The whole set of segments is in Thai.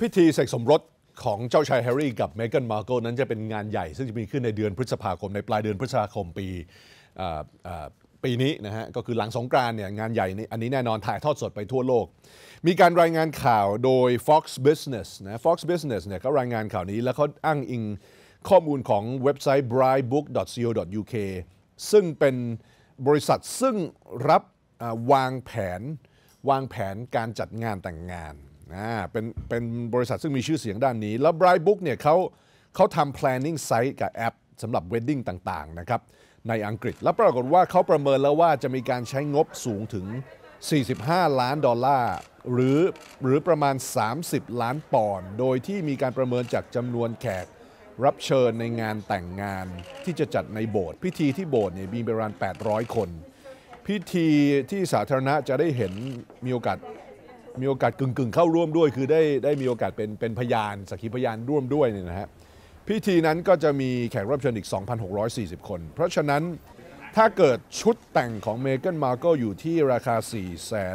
พิธีเสกสมรสของเจ้าชายแฮร์รี่กับเมแกนมาร์โกนั้นจะเป็นงานใหญ่ซึ่งจะมีขึ้นในเดือนพฤษภาคมในปลายเดือนพฤษภาคมปีปีนี้นะฮะก็คือหลังสงกรานเนี่ยงานใหญ่นี้อันนี้แน่นอนถ่ายทอดสดไปทั่วโลก มีการรายงานข่าวโดย Fox Business นะ Fox Business เนี่ยก็รายงานข่าวนี้แล้วเขาอ้างอิงข้อมูลของเว็บไซต์ b r i e b o o k c o u k ซึ่งเป็นบริษัทซึ่งรับวางแผนวางแผนการจัดงานแต่งงานนะเป็นเป็นบริษัทซึ่งมีชื่อเสียงด้านนี้ แล้ว Bright Book เนี่ยเขาเขาทำ planning site กับแอปสำหรับเวดดิ้งต่างๆนะครับในอังกฤษและปรากฏว่าเขาประเมินแล้วว่าจะมีการใช้งบสูงถึง 45 ล้านดอลลาร์ หรือหรือประมาณ 30 ล้านปอนด์โดยที่มีการประเมินจากจำนวนแขก รับเชิญในงานแต่งงาน ที่จะจัดในโบสถ์พิธีที่โบสถ์เนี่ยมีประมาณ800 คน พิธีที่สาธารณะจะได้เห็นมีโอกาสมีโอกาสกึ่งๆ เข้าร่วมด้วย คือได้ได้มีโอกาสเป็นเป็นพยานสักขีพยานร่วมด้วยเนี่ยนะฮะพิธีนั้นก็จะมีแขกรับเชิญอีก 2,640 คน เพราะฉะนั้นถ้าเกิดชุดแต่งของเมเกนมาร์กอยู่ที่ราคา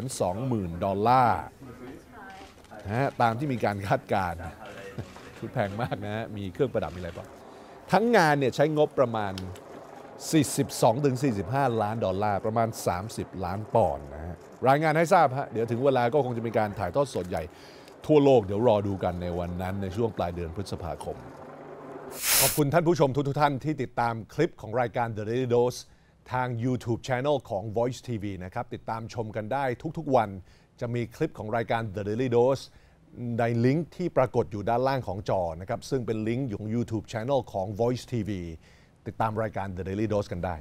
420,000ดอลลาร์นะฮะตามที่มีการคาดการณ์ชุดแพงมากนะฮะ มีเครื่องประดับมีอะไรบ้างทั้งงานเนี่ยใช้งบประมาณ42-45 ล้านดอลลาร์ ประมาณ 30 ล้านปอนด์นะฮะรายงานให้ทราบฮะเดี๋ยวถึงเวลาก็คงจะมีการถ่ายทอดสดใหญ่ทั่วโลก เดี๋ยวรอดูกันในวันนั้น ในช่วงปลายเดือนพฤษภาคม ขอบคุณท่านผู้ชมทุกท่านที่ติดตามคลิปของรายการ The Daily Dose ทาง YouTube Channel ของ Voice TV นะครับ ติดตามชมกันได้ทุกๆวันจะมีคลิปของรายการ The Daily Dose ในลิงก์ที่ปรากฏอยู่ด้านล่างของจอนะครับซึ่งเป็นลิงก์ของ YouTube Channel ของ Voice TV ติดตามรายการ The Daily Dose กันได้